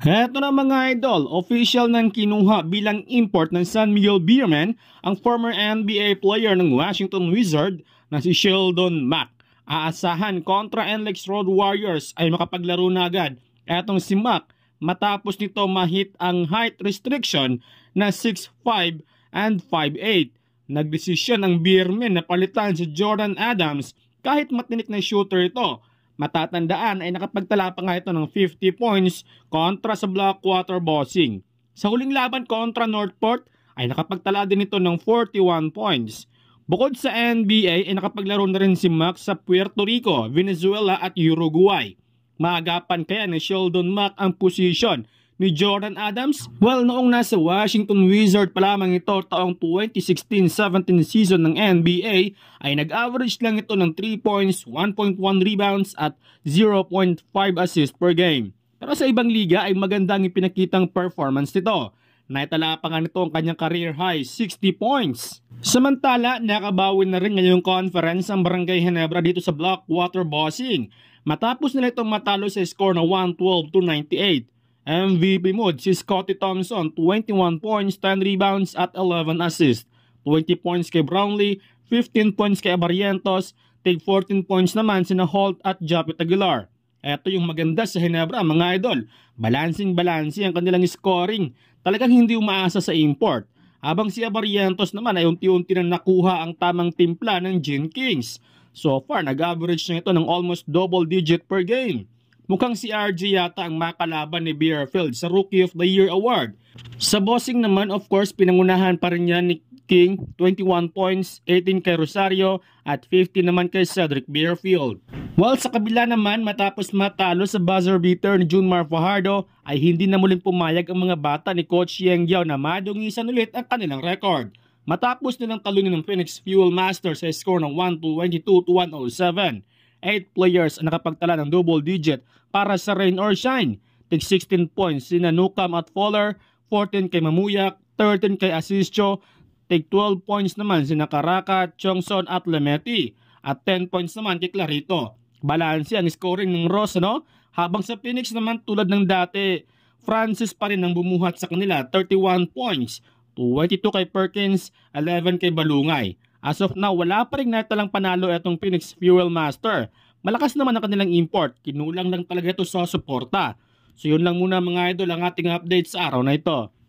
Heto na mga idol, official ng kinuha bilang import ng San Miguel Beerman ang former NBA player ng Washington Wizard na si Sheldon Mack. Aasahan kontra NLEX Road Warriors ay makapaglaro na agad. Etong si Mack matapos nito mahit ang height restriction na 6'5 and 5'8. Nagdesisyon ang Beerman na palitan si Jordan Adams kahit matinik na shooter ito Matatandaan ay nakapagtala pa nga ito ng 50 points kontra sa Black Water Bossing. Sa huling laban kontra Northport ay nakapagtala din ito ng 41 points. Bukod sa NBA ay nakapaglaro na rin si Max sa Puerto Rico, Venezuela at Uruguay. Maagapan kaya ni Sheldon Mac ang posisyon ni Jordan Adams? Well, noong nasa Washington Wizard pa lamang ito taong 2016-17 season ng NBA ay nag-average lang ito ng 3 points, 1.1 rebounds at 0.5 assists per game. Pero sa ibang liga ay magandang ipinakitang performance nito. Naitala pa nga nito ang kanyang career high, 60 points. Samantala, nakabawin na rin ngayong conference ang Barangay Ginebra dito sa Blackwater Bossing. Matapos nila itong matalo sa score na 112 to 98. MVP mode si Scotty Thompson, 21 points, 10 rebounds at 11 assists. 20 points kay Brownlee, 15 points kay Barrientos, take 14 points naman sina Holt at Japit Aguilar. Ito yung maganda sa Hinebra mga idol. Balancing-balancing ang kanilang scoring. Talagang hindi umaasa sa import. Habang si Abarientos naman ay unti-unti na nakuha ang tamang timpla ng Gene Kings. So far, nag-average na ito ng almost double digit per game. Mukhang si RJ yata ang makalaban ni Beerfield sa Rookie of the Year Award. Sa bossing naman, of course, pinangunahan pa rin niya ni King, 21 points, 18 kay Rosario at 15 naman kay Cedric Beerfield. While sa kabila naman matapos matalo sa buzzer beater ni Junmar Fajardo ay hindi na muling pumayag ang mga bata ni Coach Yeng Yao na madungisan ulit ang kanilang record. Matapos nilang talunin ng Phoenix Fuel Masters sa score ng 122 to 107. 8 players ang nakapagtala ng double digit para sa rain or shine. Tig 16 points sina Nukam at Fowler, 14 kay Mamuyak, 13 kay Asisio, tig 12 points naman sina Caraca, Chongson at Lemeti at 10 points naman kay Clarito. Balanse ang scoring ng Ross no? Habang sa Phoenix naman tulad ng dati, Francis pa rin ang bumuhat sa kanila 31 points, 22 kay Perkins, 11 kay Balungay. As of now, wala pa rin neto panalo itong Phoenix Fuel Master. Malakas naman ang kanilang import, kinulang lang talaga ito sa suporta. So yun lang muna mga idol ang ating update sa araw na ito.